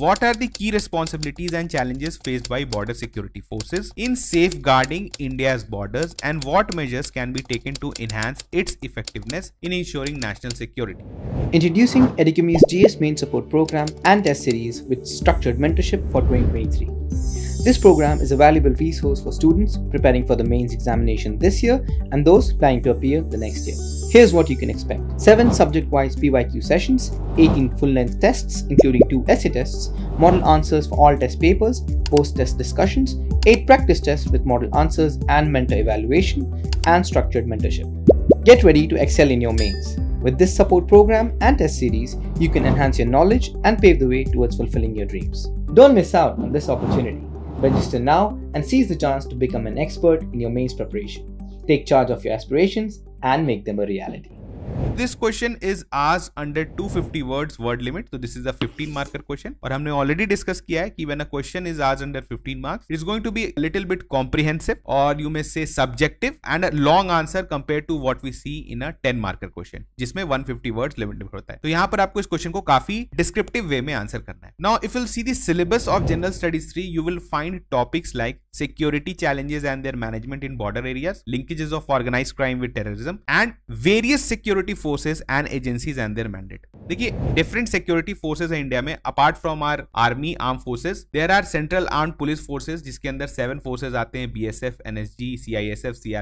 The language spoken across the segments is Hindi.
What are the key responsibilities and challenges faced by border security forces in safeguarding India's borders and what measures can be taken to enhance its effectiveness in ensuring national security? Introducing Educami's GS Main Support Program and Test Series with structured mentorship for 2023. This program is a valuable resource for students preparing for the mains examination this year and those planning to appear the next year. Here's what you can expect 7 subject wise PYQ sessions, 18 full length tests, including 2 essay tests, model answers for all test papers, post test discussions, 8 practice tests with model answers and mentor evaluation, and structured mentorship. Get ready to excel in your mains. With this support program and test series, you can enhance your knowledge and pave the way towards fulfilling your dreams. Don't miss out on this opportunity. Register now and seize the chance to become an expert in your mains preparation. Take charge of your aspirations and make them a reality. This question is आज अंडर 250 वर्ड्स वर्ड लिमिट तो this is a 15 marker question और हमने ऑलरेडी डिस्कस किया है कि व्हेन अ क्वेश्चन इज आज under 15 marks it is going to be little bit comprehensive और you may say subjective and long answer compare to what we see in a ten marker question जिसमें वन फिफ्टी वर्ड लिमिट होता है तो यहाँ पर आपको इस क्वेश्चन को काफी डिस्क्रिप्टिव वे में आंसर करना है now if you see the syllabus of general studies three you will find topics like security challenges and their management in border areas linkages of organized crime with terrorism and various security forces and agencies and their mandate देखिए डिफरेंट सिक्योरिटी फोर्सेज है इंडिया में apart from our army arm forces there are central arm police forces जिसके अंदर सेवन फोर्सेज आते हैं B S S S F F N C C I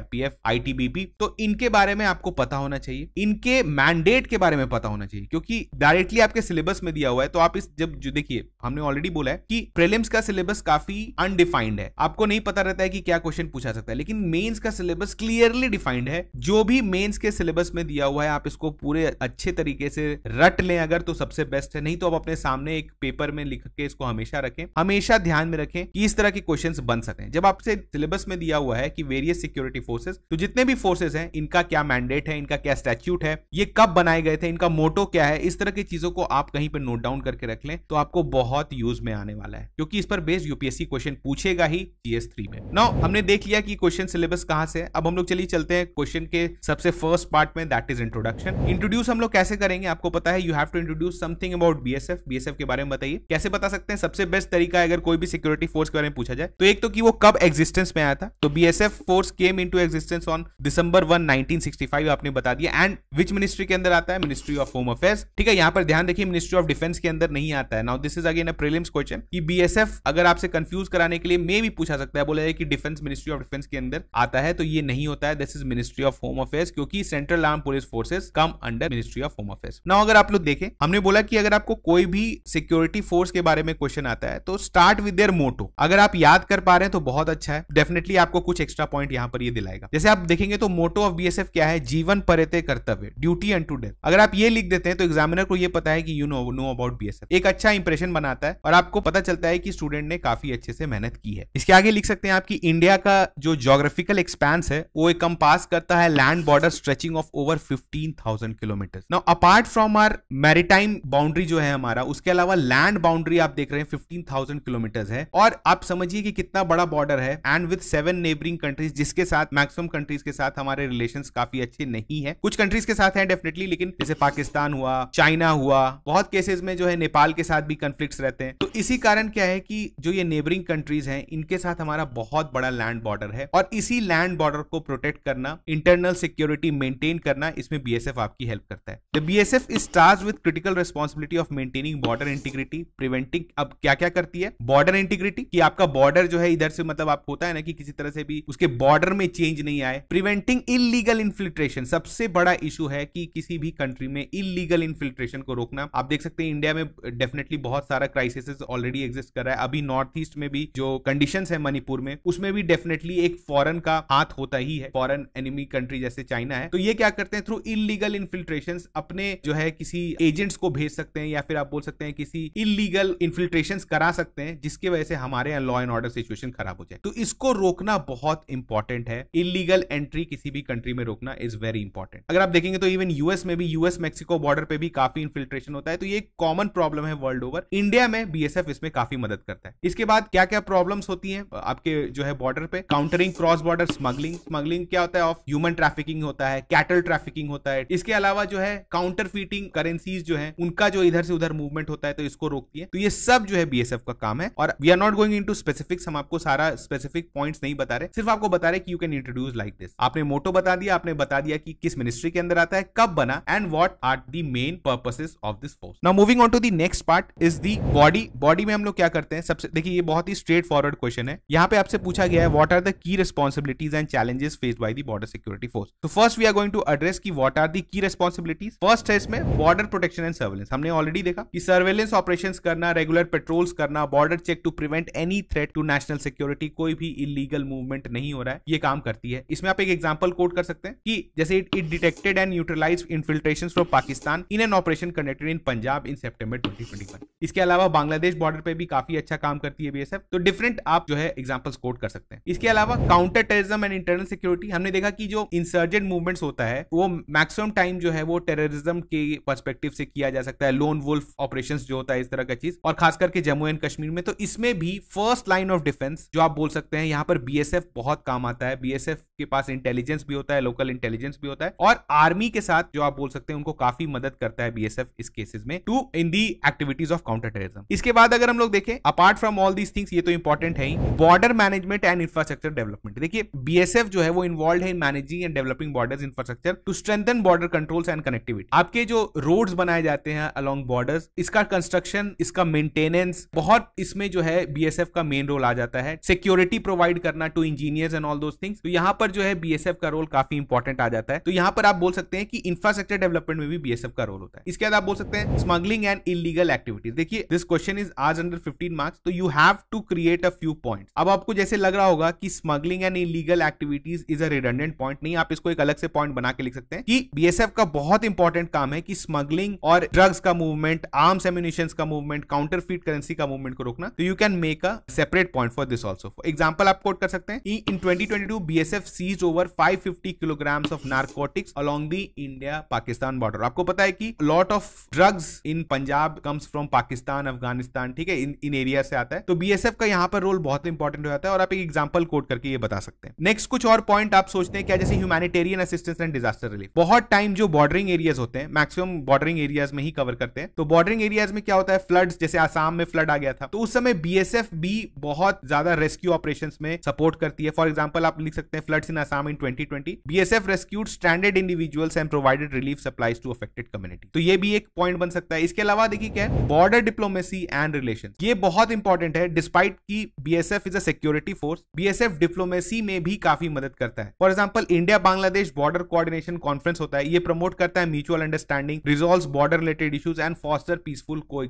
R P F I T B P तो इनके बारे में आपको पता होना चाहिए इनके मैंडेट के बारे में पता होना चाहिए क्योंकि डायरेक्टली आपके सिलेबस में दिया हुआ है तो आप इस जब देखिए हमने ऑलरेडी बोला है कि प्रीलिम्स का सिलेबस काफी अनडिफाइंड है आपको नहीं पता रहता है कि क्या क्वेश्चन पूछा सकता है लेकिन मेंस का सिलेबस क्लियरली डिफाइंड है जो भी मेंस के सिलेबस में दिया हुआ है आप इसको पूरे अच्छे तरीके से रट लें अगर तो सबसे बेस्ट है नहीं तो आप अपने सामने एक पेपर में लिख के इसको हमेशा रखें हमेशा ध्यान में रखें कि इस तरह के क्वेश्चन बन सकते जब आपसे सिलेबस में दिया हुआ है कि वेरियस सिक्योरिटी फोर्सेस तो जितने भी फोर्सेस हैं इनका क्या मैंडेट है इनका क्या स्टैच्यूट है ये कब बनाए गए थे इनका मोटो क्या है इस तरह की चीजों को आप कहीं पर नोट डाउन करके रख लें तो आपको बहुत यूज में आने वाला है क्योंकि इस पर बेस्ड यूपीएससी क्वेश्चन पूछेगा ही जीएस थ्री में नौ हमने देख लिया कि क्वेश्चन सिलेबस कहां से अब हम लोग चलिए चलते हैं क्वेश्चन के सबसे फर्स्ट पार्ट में that is introduction section introduce हम लोग कैसे करेंगे आपको पता है you have to introduce something about BSF BSF के बारे में बताइए कैसे बता सकते हैं सबसे बेस्ट तरीका है अगर कोई भी सिक्योरिटी फोर्स के बारे में पूछा जाए तो एक तो कि वो कब एक्जिस्टेंस में आया था तो BSF force came to existence on December one nineteen आपने बता दिया एंड विच मिनिस्ट्री के अंदर आता है मिनिस्ट्री ऑफ होम अफेयर्स ठीक है यहाँ पर ध्यान देखिए मिनिस्ट्री ऑफ डिफेंस के अंदर नहीं आता है now this is again a prelims question कि बीएसएफ अगर आपसे कंफ्यूज कराने के लिए मे भी पूछा सकता है बोला जाए कि डिफेंस मिनिस्ट्री ऑफ डिफेंस के अंदर आता है तो ये नहीं होता है this is ministry of home affairs क्योंकि central arm police forces come under ministry of home affairs now अगर आप लोग देखें हमने बोला कि अगर आपको कोई भी सिक्योरिटी फोर्स के बारे में क्वेश्चन आता है तो स्टार्ट विद देयर मोटो अगर आप याद कर पा रहे हैं तो बहुत अच्छा है डेफिनेटली आपको कुछ एक्स्ट्रा पॉइंट यहाँ पर ये दिलाएगा जैसे आप देखेंगे तो मोटो ऑफ बी क्या है जीवन परेते कर्तव्य ड्यूटी एंड टू डेथ अगर आप ये लिख देते हैं तो एग्जामिनर को ये पता है कि you know know about B एक अच्छा इंप्रेशन बनाता है और आपको पता चलता है कि स्टूडेंट ने काफी अच्छे से मेहनत की है इसके आगे लिख सकते हैं आपकी इंडिया का जो जोग्राफिकल एक्सपैंस है वो एक पास करता है land border stretching of over fifteen thousand kilometre now apart from our maritime boundary जो है हमारा उसके अलावा लैंड बाउंड्री आप देख रहे हैं फिफ्टीन थाउजेंड किलोमीटर है और आप समझिए कि कितना बड़ा बॉर्डर है and with seven neighbouring countries जिसके साथ मैक्सिमम कंट्रीज के साथ हमारे रिलेशन काफी अच्छे नहीं है कुछ कंट्रीज के साथ है डेफिनेटली लेकिन जैसे पाकिस्तान हुआ चाइना हुआ बहुत केसेस में जो है नेपाल के साथ भी कंफ्लिक्ट रहते हैं तो इसी कारण क्या है कि जो ये नेबरिंग कंट्रीज हैं इनके साथ हमारा बहुत बड़ा लैंड बॉर्डर है और इसी लैंड बॉर्डर को प्रोटेक्ट करना इंटरनल सिक्योरिटी मेंटेन करना इसमें बी बीएसएफ आपकी हेल्प करता है the BSF is task with critical responsibility of maintaining border integrity preventing अब क्या क्या करती है बॉर्डर इंटीग्रिटी कि आपका बॉर्डर जो है इधर से मतलब आप होता है ना कि किसी तरह से भी उसके बॉर्डर में चेंज नहीं आए प्रिवेंटिंग इलीगल इन्फिल्ट्रेशन सबसे बड़ा इशू है कि किसी भी कंट्री में इलीगल इन्फिल्ट्रेशन को रोकना आप देख सकते हैं इंडिया में डेफिनेटली बहुत सारा क्राइसिस ऑलरेडी एग्जिस्ट कर रहा है अभी नॉर्थ ईस्ट में भी जो कंडीशन है मणिपुर में उसमें भी डेफिनेटली एक फॉरन का हाथ होता ही है फॉरन एनिमी कंट्री जैसे चाइना है तो ये क्या करते हैं थ्रू इलीगल इलीगल इन्फिल्ट्रेशन अपने जो है किसी एजेंट्स को भेज सकते हैं या फिर आप बोल सकते हैं किसी इलीगल इन्फिल्ट्रेशन करा सकते हैं जिसके वजह से हमारे यहाँ लॉ एंड ऑर्डर सिचुएशन खराब हो जाए तो इसको रोकना बहुत इंपॉर्टेंट है इलीगल एंट्री किसी भी कंट्री में रोकना इज वेरी इंपॉर्टेंट अगर आप देखेंगे तो इवन यूएस में भी यूएस मेक्सिको बॉर्डर पे भी काफी इन्फिल्ट्रेशन होता है तो ये कॉमन प्रॉब्लम है वर्ल्ड ओवर इंडिया में बीएसएफ इसमें काफी मदद करता है इसके बाद क्या क्या प्रॉब्लम होती है आपके जो है बॉर्डर पे countering cross border smuggling smuggling क्या होता है ऑफ ह्यूमन ट्रैफिकिंग होता है कैटल ट्रैफिकिंग होता है है इसके अलावा जो है काउंटर फीटिंग करेंसीज जो है उनका जो इधर से उधर मूवमेंट होता है तो इसको रोकती है तो ये सब जो है बीएसएफ का काम है और we are not going in specifics हम आपको सारा स्पेसिफिक पॉइंट नहीं बता रहे सिर्फ आपको बता रहे कि you can introduce like this आपने मोटो बता दिया आपने बता दिया कि किस मिनिस्ट्री के अंदर आता है कब बना and what are the main purposes of this force now moving on to the next part is the body body में हम लोग क्या करते हैं सबसे देखिए ये बहुत ही स्ट्रेट फॉरवर्ड क्वेश्चन है यहाँ पे आपसे पूछा गया है what are the key responsibilities and challenges face by the border security force तो first we are going to address की what are the key responsibilities first है इसमें बॉर्डर प्रोटेक्शन एंड सर्वेलेंस हमने ऑलरेडी देखा कि सर्वेलेंस ऑपरेशन करना रेगुलर पेट्रोल्स करना border check to prevent any threat to national security कोई भी इलीगल मूवमेंट नहीं हो रहा है ये काम करती है इसमें आप एक एग्जाम्पल कोट कर सकते हैं कि जैसे it detected and neutralise infiltration from Pakistan in an operation conducted in Punjab in September twenty twenty one इसके अलावा बांग्लादेश बॉर्डर पर भी काफी अच्छा काम करती है बीएसएफ तो डिफरेंट आप जो है एग्जाम्पल्स कोट कर सकते हैं इसके अलावा counter terrorism and internal security हमने देखा कि जो इंसर्जेंट मूवमेंट्स होता है वो मैक्सिमम मैक्सिमम टाइम जो है वो टेररिज्म के परस्पेक्टिव से किया जा सकता है लोन वुल्फ ऑपरेशन जो होता है इस तरह का चीज और खास करके जम्मू एंड कश्मीर में तो इसमें भी फर्स्ट लाइन ऑफ डिफेंस जो आप बोल सकते हैं यहाँ पर बीएसएफ बहुत काम आता है बीएसएफ उसके पास इंटेलिजेंस भी होता है लोकल इंटेलिजेंस भी होता है और आर्मी के साथ जो आप बोल सकते हैं उनको काफी मदद करता है बीएसएफ इस केसेस में to in the activities of counter terrorism इसके बाद अगर हम लोग देखें apart from all these things ये तो इंपॉर्टेंट है border management and infrastructure development देखिए बीएसएफ जो है वो इन्वॉल्व है in managing and developing border infrastructure to strengthen border controls and connectivity आपके जो रोड बनाए जाते हैं अलॉन्ग बॉर्डर इसका कंस्ट्रक्शन इसका मेंटेनेंस बहुत इसमें जो है बीएसएफ का मेन रोल आ जाता है सिक्योरिटी प्रोवाइड करना to engineers and all those things तो यहाँ पर जो है बीएसएफ का रोल काफी इंपॉर्टेंट आ जाता है तो यहाँ पर आप बोल सकते हैं कि इंफ्रास्ट्रक्चर डेवलपमेंट में भी बीएसएफ का रोल होता है इसके बाद आप बोल सकते हैं स्मगलिंग एंड इलीगल एक्टिविटीज देखिए दिस क्वेश्चन इज आज अंडर फिफ्टीन मार्क्स तो you have to create a few point अब आपको जैसे लग रहा होगा कि smuggling and illegal activities is a redundant point नहीं आप इसको एक अलग से पॉइंट बना के लिख सकते हैं कि बीएसएफ का बहुत इंपॉर्टेंट काम है कि स्मगलिंग और ड्रग्स का मूवमेंट आर्म्स एम्यूनिशन का मूवमेंट काउंटर फीट करेंसी का मूवमेंट को रोकना तो you can make a separate point for this also example आप कोट कर सकते हैं in twenty twenty two B S F seize over 550 kilograms of narcotics along the India Pakistan border आपको पता है कि lot of drugs in Punjab comes from Pakistan Afghanistan ठीक है इन इन एरिया से आता है तो बीएसएफ का यहाँ पर रोल बहुत इंपॉर्टेंट हो जाता है और आप एक एग्जाम्पल कोट करके ये बता सकते हैं नेक्स्ट कुछ और पॉइंट आप सोचते हैं क्या जैसे humanitarian assistance and disaster relief बहुत टाइम जो बॉर्डरिंग एरियाज होते हैं मैक्सिमम बॉर्डरिंग एरियाज में ही कवर करते हैं तो बॉर्डरिंग एरियाज में क्या होता है फ्लड जैसे आसाम में फ्लड आ गया था तो उस समय बीएसएफ भी बहुत ज्यादा रेस्क्यू ऑपरेशन में सपोर्ट करती है फॉर एग्जाम्पल आप लिख सकते हैं flood floods in Assam in 2020. BSF rescued stranded individuals and provided relief supplies to affected community. तो ये भी एक पॉइंट बन सकता है इसके अलावा देखिए क्या है बॉर्डर डिप्लोमेसी एंड रिलेशन ये बहुत इंपॉर्टेंट है डिस्पाइट की BSF is a security force BSF diplomacy में भी काफी मदद करता है for example India Bangladesh border coordination conference होता है ये प्रमोट करता है mutual understanding resolve border related issues and foster peaceful को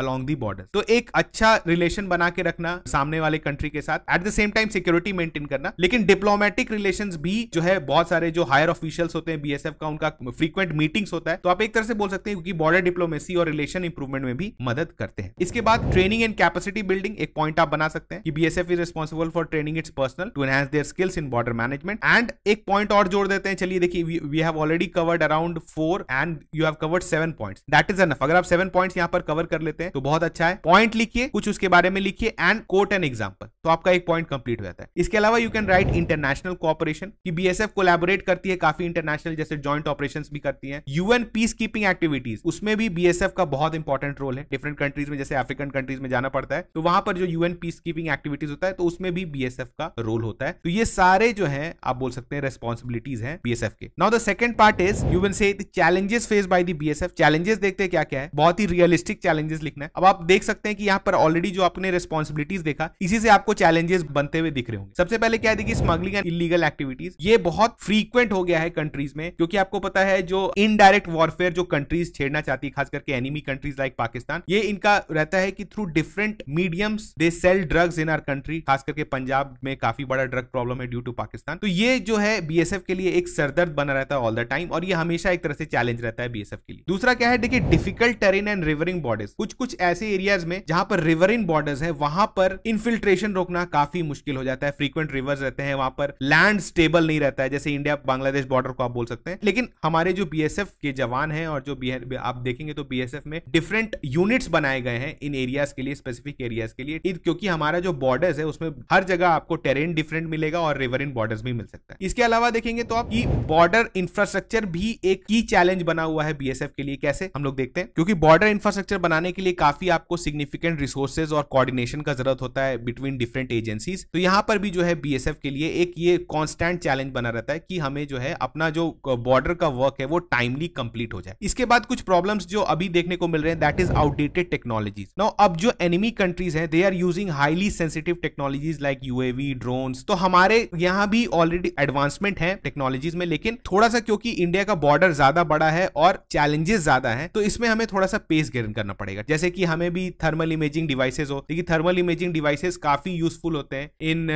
अलॉन्ग दी बॉर्डर तो एक अच्छा रिलेशन बना के रखना सामने वाले कंट्री के साथ at the same time security maintain करना लेकिन डिप्लोमेटिक रिलेशन भी जो है बहुत सारे जो हायर ऑफिशियल्स होते हैं बीएसएफ का उनका फ्रीक्वेंट मीटिंग्स होता है तो आप एक तरह से बोल सकते हैं क्योंकि बॉर्डर डिप्लोमेसी और रिलेशन इंप्रूवमेंट में भी मदद करते हैं इसके बाद ट्रेनिंग एंड कैपेसिटी बिल्डिंग एक पॉइंट आप बना सकते हैं कि BSF is responsible for training its personnel to enhance their skills in border management and एक पॉइंट और जोड़ देते हैं चलिए देखिए we have already covered around four and you have covered seven point that is enough अगर आप सेवन पॉइंट यहाँ पर कवर कर लेते हैं तो बहुत अच्छा है पॉइंट लिखिए कुछ उसके बारे में लिखिए एंड कोट एन एग्जाम्पल तो आपका एक पॉइंट कंप्लीट हो जाता है इसके अलावा you can write international cooperation कि बीएसएफ कोलैबोरेट करती है काफी इंटरनेशनल जैसे ज्वाइंट ऑपरेशन भी करती है यूएन पीस कीपिंग एक्टिविटीज उसमें भी बीएसएफ का बहुत इंपॉर्टेंट रोल है डिफरेंट कंट्रीज में जैसे अफ्रीकन कंट्रीज में जाना पड़ता है तो वहां पर जो यूएन पीस कीपिंग एक्टिविटीज होता है तो उसमें भी बीएसएफ का रोल होता है तो ये सारे जो है आप बोल सकते हैं रेस्पॉन्सिबिलिटीज है बीएसएफ के now the second part is you will say challenges face by the BSF challenges देखते हैं क्या क्या है बहुत ही रियलिस्टिक चैलेंजेस लिखना है अब आप देख सकते हैं कि यहाँ पर ऑलरेडी जो आपने रेस्पॉन्सिबिलिटीज देखा इसी से आपको चैलेंजेस बनते हुए दिख रहे होंगे सबसे पहले क्या देखिए smuggling and illegal illegal activities ये बहुत फ्रीक्वेंट हो गया है कंट्रीज में क्योंकि आपको पता है जो इनडायरेक्ट वॉरफेयर जो कंट्रीज छेड़ना चाहती है खास करके एनिमी कंट्रीज लाइक पाकिस्तान ये इनका रहता है कि through different mediums they sell drugs in our country खास करके पंजाब में काफी बड़ा ड्रग प्रॉब्लम है ड्यू टू पाकिस्तान तो ये जो है बीएसएफ के लिए एक सरदर्द बना रहता है ऑल द टाइम और ये हमेशा एक तरह से चैलेंज रहता है बीएसएफ के लिए दूसरा क्या है देखिए difficult terrain and riverine borders कुछ कुछ ऐसे एरियाज में जहां पर रिवरिन बॉर्डर्स है वहां पर इन्फिल्ट्रेशन रोकना काफी मुश्किल हो जाता है फ्रीक्वेंट रिवर्स रहते हैं वहां पर लैंड स्टैंड स्टेबल नहीं रहता है जैसे इंडिया बांग्लादेश बॉर्डर को आप बोल सकते हैं लेकिन हमारे जो बीएसएफ के जवान हैं और जो आप देखेंगे तो बीएसएफ में डिफरेंट यूनिट्स बनाए गए हैं इन एरियाज के लिए स्पेसिफिक एरियाज के लिए क्योंकि हमारा जो बॉर्डर्स है उसमें हर जगह आपको टेरेन डिफरेंट मिलेगा और रिवर इन बॉर्डर्स भी मिल सकता है इसके अलावा देखेंगे तो आप बॉर्डर इंफ्रास्ट्रक्चर भी एक की चैलेंज बना हुआ है बीएसएफ के लिए कैसे हम लोग देखते हैं क्योंकि बॉर्डर इंफ्रास्ट्रक्चर बनाने के लिए काफी आपको सिग्निफिकेंट रिसोर्सेज और कोऑर्डिनेशन का जरूरत होता है बिटवीन डिफरेंट एजेंसीज तो यहां पर भी जो है बीएसएफ के लिए एक ये कांस्टेंट चैलेंज बना रहता है कि हमें जो है अपना जो बॉर्डर का वर्क है वो टाइमली कंप्लीट हो जाए इसके बाद कुछ प्रॉब्लम्स जो अभी देखने को मिल रहे हैं that is outdated technologies now अब जो एनिमी कंट्रीज हैं they are using highly sensitive technologies like UAV drones तो हमारे यहाँ भी ऑलरेडी एडवांसमेंट है टेक्नोलॉजीज में लेकिन थोड़ा सा क्योंकि इंडिया का बॉर्डर ज्यादा बड़ा है और चैलेंजेस ज्यादा है तो इसमें हमें थोड़ा सा पेस गेन करना पड़ेगा जैसे कि हमें भी थर्मल इमेजिंग डिवाइसेज हो देखिए थर्मल इमेजिंग डिवाइसेज काफी यूजफुल होते हैं इन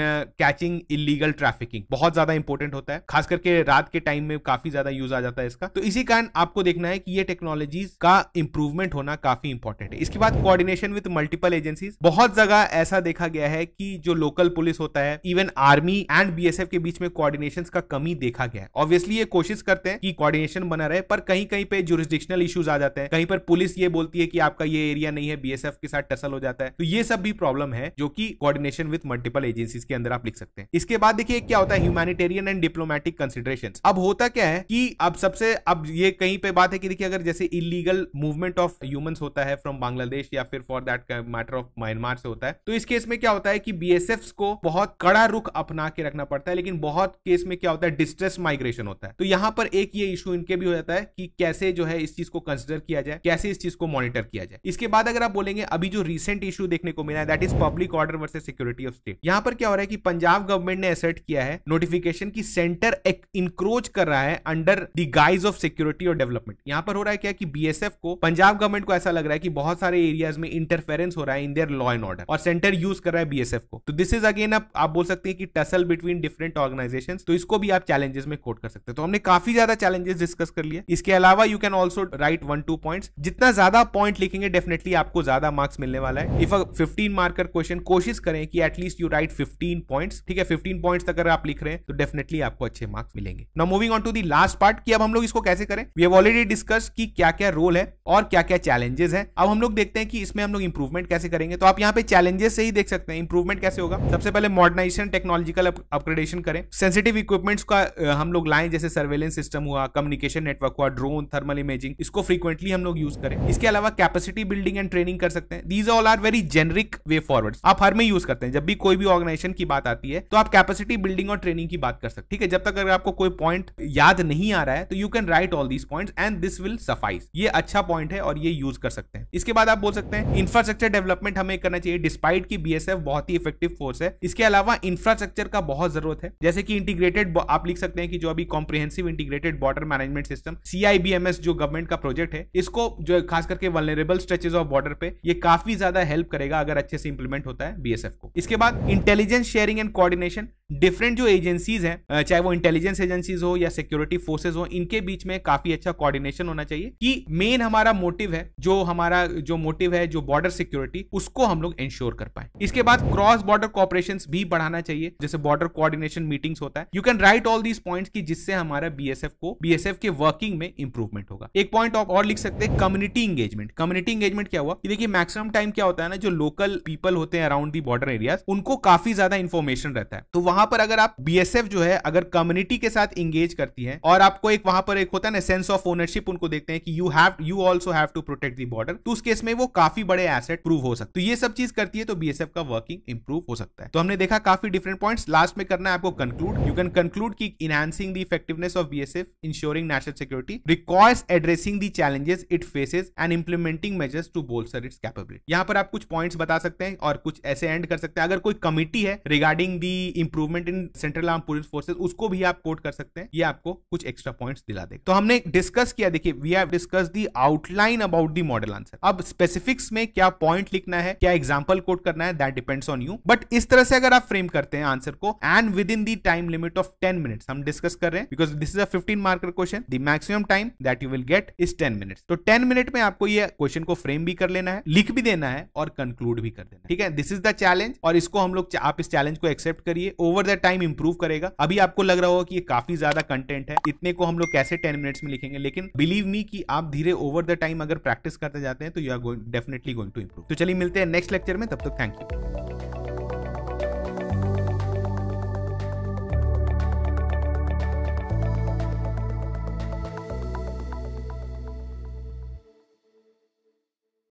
कैचिंग इलीगल ट्रैफिकिंग बहुत ज्यादा इंपॉर्टेंट होता है खास करके रात के टाइम में काफी ज्यादा यूज आ जाता है इसका तो इसी कारण आपको देखना है कि ये टेक्नोलॉजीज का इंप्रूवमेंट होना काफी इंपॉर्टेंट है इसके बाद कोऑर्डिनेशन विद मल्टीपल एजेंसीज बहुत जगह ऐसा देखा गया है कि जो लोकल पुलिस होता है इवन आर्मी एंड बीएसएफ के बीच में कोऑर्डिनेशन का कमी देखा गया है ऑब्वियसली ये कोशिश करते हैं कि कोऑर्डिनेशन बना रहे पर कहीं कहीं पे जुरिस्डिक्शनल इश्यूज आ जाते हैं कहीं पर पुलिस ये बोलती है कि आपका ये एरिया नहीं है बीएसएफ के साथ टसल हो जाता है तो ये सब भी प्रॉब्लम है जो कि कोऑर्डिनेशन विद मल्टीपल एजेंसी के अंदर आप लिख सकते हैं इसके बाद देखिए क्या होता है ह्यूमैनिटेरियन एंड डिप्लोमेटिक कंसिडरेशन अब होता क्या है कि अब सबसे अब ये कहीं पे बात है कि देखिए अगर जैसे इलीगल मूवमेंट ऑफ ह्यूमन होता है फ्रॉम बांग्लादेश या फिर for that matter of Myanmar से होता है तो इस केस में क्या होता है कि बीएसएफ को बहुत कड़ा रुख अपना के रखना पड़ता है लेकिन बहुत केस में क्या होता है डिस्ट्रेस माइग्रेशन होता है तो यहाँ पर एक ये इशू इनके भी हो जाता है कि कैसे जो है इस चीज को कंसिडर किया जाए कैसे इस चीज को मॉनिटर किया जाए इसके बाद अगर आप बोलेंगे अभी जो रिसेंट इशू देखने को मिला है that is public order versus security of state यहाँ पर क्या हो रहा है कि पंजाब गवर्नमेंट ने असर्ट किया है नोटिफिकेशन की सेंटर इंक्रोच कर रहा है under the guise of security और डेवलपमेंट यहाँ पर हो रहा है क्या कि बीएसएफ को पंजाब गवर्नमेंट को ऐसा लग रहा है कि बहुत सारे एरियाज में इंटरफेरेंस हो रहा है in their law and order और सेंटर यूज कर रहा है बीएसएफ को तो दिस इज अगेन आप, बोल सकते हैं कि टसल बिटवीन डिफरेंट ऑर्गेनाइजेशन तो इसको भी आप चैलेंजेस में कोट कर सकते हैं तो हमने काफी ज्यादा चैलेंजेस डिस्कस कर लिया इसके अलावा you can also write one two point जितना ज्यादा पॉइंट लिखेंगे डेफिनेटली आपको ज्यादा मार्क्स मिलने वाला है इफ फिफ्टीन मार्कर क्वेश्चन कोशिश करें कि at least you write fifteen points ठीक है फिफ्टीन पॉइंट्स तक अगर आप लिख रहे हैं तो डेफिनेटली आपको अच्छे मार्क्स मिलेंगे now moving on to the last part कि अब हम लोग इसको कैसे करें वी हैव ऑलरेडी डिस्कस कि क्या क्या रोल है और क्या क्या चैलेंजेस है अब हम लोग देखते हैं कि इसमें हम लोग इंप्रूवमेंट कैसे करेंगे तो आप यहाँ पे चैलेंजेस से ही देख सकते हैं इंप्रूवमेंट कैसे होगा सबसे पहले मॉडर्नाइजेशन टेक्नोलॉजिकल अपग्रेडेशन करें सेंसिटिव इक्विपमेंट्स का हम लोग लाए जैसे सर्वेलेंस सिस्टम हुआ कम्युनिकेशन नेटवर्क हुआ ड्रोन थर्मल इमेजिंग इसको फ्रीक्वेंटली हम लोग यूज करें इसके अलावा कैपेसिटी बिल्डिंग एंड ट्रेनिंग कर सकते हैं these all are very generic way forward आप हर में यूज करते हैं जब भी कोई भी ऑर्गेनाइजेशन की बात आती है तो आप कैपेसिटी बिल्डिंग और ट्रेनिंग की बात कर सकते ठीक है जब तक अगर आपको कोई पॉइंट याद नहीं आ रहा है तो you can write all these point and this will suffice ये अच्छा पॉइंट है और ये यूज कर सकते हैं इसके बाद आप बोल सकते हैं इंफ्रास्ट्रक्चर डेवलपमेंट हमें करना चाहिए डिस्पाइट की बीएसएफ बहुत ही इफेक्टिव फोर्स है इसके अलावा इंफ्रास्ट्रक्चर का बहुत जरूरत है जैसे कि इंटीग्रेटेड आप लिख सकते हैं कि जो अभी comprehensive integrated border management system CIBMS जो गवर्नमेंट का प्रोजेक्ट है इसको जो खास करके वनरेबल स्ट्रेचेज ऑफ बॉर्डर पे ये काफी ज्यादा हेल्प करेगा अगर अच्छे से इंप्लीमेंट होता है बीएसएफ को इसके बाद intelligence sharing and coordination different जो एजेंसीज हैं चाहे वो इंटेलिजेंस एजेंसीज हो या सिक्योरिटी फोर्सेज हो इनके बीच में काफी अच्छा कोऑर्डिनेशन होना चाहिए कि मेन हमारा मोटिव है जो हमारा जो मोटिव है जो बॉर्डर सिक्योरिटी उसको हम लोग इंश्योर कर पाए इसके बाद क्रॉस बॉर्डर कॉपरेशन भी बढ़ाना चाहिए जैसे बॉर्डर कोऑर्डिनेशन मीटिंग्स होता है you can write all these point की जिससे हमारा बीएसएफ को बीएसएफ के वर्किंग में इंप्रूवमेंट होगा एक पॉइंट आप और लिख सकते हैं कम्युनिटी इंगेजमेंट कम्युनिटी इंगेजमेंट क्या हुआ देखिए मैक्सिमम टाइम क्या होता है ना जो लोकल पीपल होते हैं अराउंड दी बॉर्डर एरिया उनको काफी ज्यादा इन्फॉर्मेशन रहता है तो वहां वहां पर अगर आप बीएसएफ जो है अगर कम्युनिटी के साथ इंगेज करती है और आपको एक वहां पर एक होता है ना सेंस ऑफ ओनरशिप उनको देखते हैं कि you have you also have to protect the border तो उस केस में वो काफी बड़े एसेट प्रूव हो सकते तो ये सब चीज करती है तो बीएसएफ का वर्किंग इंप्रूव हो सकता है तो हमने देखा काफी डिफरेंट पॉइंट लास्ट में करना है आपको कंक्लूड यू कैन कंक्लूड की enhancing the effectiveness of BSF ensuring national security requires addressing the challenges it faces and implementing measures to bolster its capability यहाँ पर आप कुछ पॉइंट्स बता सकते हैं और कुछ ऐसे एंड कर सकते हैं अगर कोई कमिटी है regarding the improve movement in central arm police forces उसको भी आप कोट कर सकते हैं ये आपको कुछ एक्स्ट्रा पॉइंट्स दिला देगा तो हमने डिस्कस किया देखिए we have discuss the outline about the model answer अब स्पेसिफिक्स में क्या पॉइंट लिखना है क्या एग्जाम्पल कोट करना है that depends on you but इस तरह से अगर आप फ्रेम करते हैं आंसर को end within the time limit of ten minutes हम डिस्कस कर रहे हैं because this is a fifteen marker question the maximum time that you will get is ten minutes तो टेन मिनट में आपको ये क्वेश्चन को फ्रेम भी कर लेना है लिख भी देना है और कंक्लूड भी कर देना है ठीक है दिस इज द चैलेंज और इसको हम लोग आप इस चैलेंज को एक्सेप्ट करिए over over the time improve करेगा अभी आपको लग रहा होगा कि ये काफी ज्यादा कंटेंट है इतने को हम लोग कैसे टेन मिनट्स में लिखेंगे लेकिन बिलीव मी कि आप धीरे ओवर द टाइम अगर प्रैक्टिस करते जाते हैं तो you are definitely going to improve तो चलिए मिलते हैं नेक्स्ट लेक्चर में तब तक थैंक यू